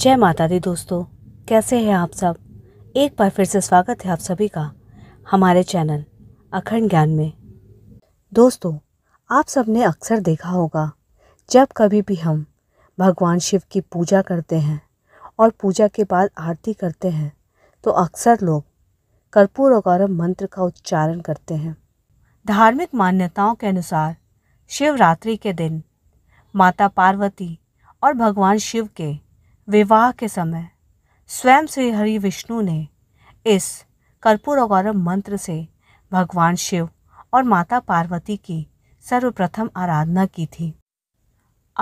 जय माता दी दोस्तों कैसे हैं आप सब एक बार फिर से स्वागत है आप सभी का हमारे चैनल अखंड ज्ञान में दोस्तों आप सब ने अक्सर देखा होगा जब कभी भी हम भगवान शिव की पूजा करते हैं और पूजा के बाद आरती करते हैं तो अक्सर लोग कर्पूर और गौरव मंत्र का उच्चारण करते हैं धार्मिक मान्यताओं के अनुसार शिवरात्रि के दिन माता पार्वती और भगवान शिव के विवाह के समय स्वयं श्री हरि विष्णु ने इस कर्पूर गौरव मंत्र से भगवान शिव और माता पार्वती की सर्वप्रथम आराधना की थी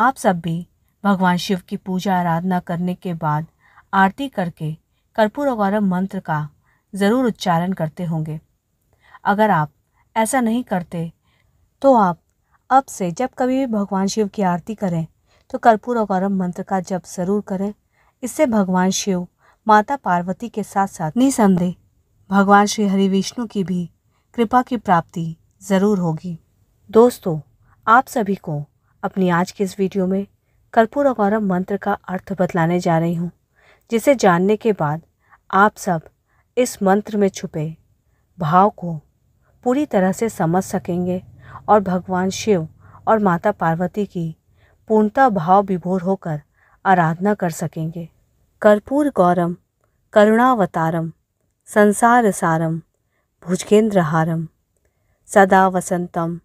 आप सब भी भगवान शिव की पूजा आराधना करने के बाद आरती करके कर्पूर गौरव मंत्र का ज़रूर उच्चारण करते होंगे अगर आप ऐसा नहीं करते तो आप अब से जब कभी भी भगवान शिव की आरती करें तो कर्पूर और गौरव मंत्र का जप जरूर करें इससे भगवान शिव माता पार्वती के साथ साथ निसंदेह भगवान श्री हरि विष्णु की भी कृपा की प्राप्ति ज़रूर होगी दोस्तों आप सभी को अपनी आज की इस वीडियो में कर्पूर और गौरव मंत्र का अर्थ बतलाने जा रही हूँ जिसे जानने के बाद आप सब इस मंत्र में छुपे भाव को पूरी तरह से समझ सकेंगे और भगवान शिव और माता पार्वती की पूर्णता भाव विभोर होकर आराधना कर सकेंगे कर्पूर गौरम करुणावतारम संसार सारम हारम सदा वसंतम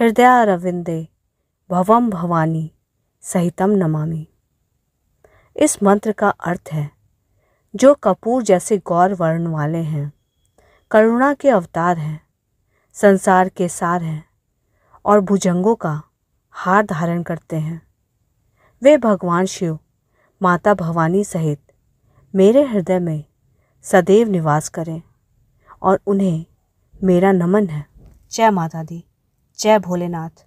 हृदयारविंदे भवम भवानी सहितम नमामि इस मंत्र का अर्थ है जो कपूर जैसे गौर वर्ण वाले हैं करुणा के अवतार हैं संसार के सार हैं और भुजंगों का हार धारण करते हैं वे भगवान शिव माता भवानी सहित मेरे हृदय में सदैव निवास करें और उन्हें मेरा नमन है जय माता दी जय भोलेनाथ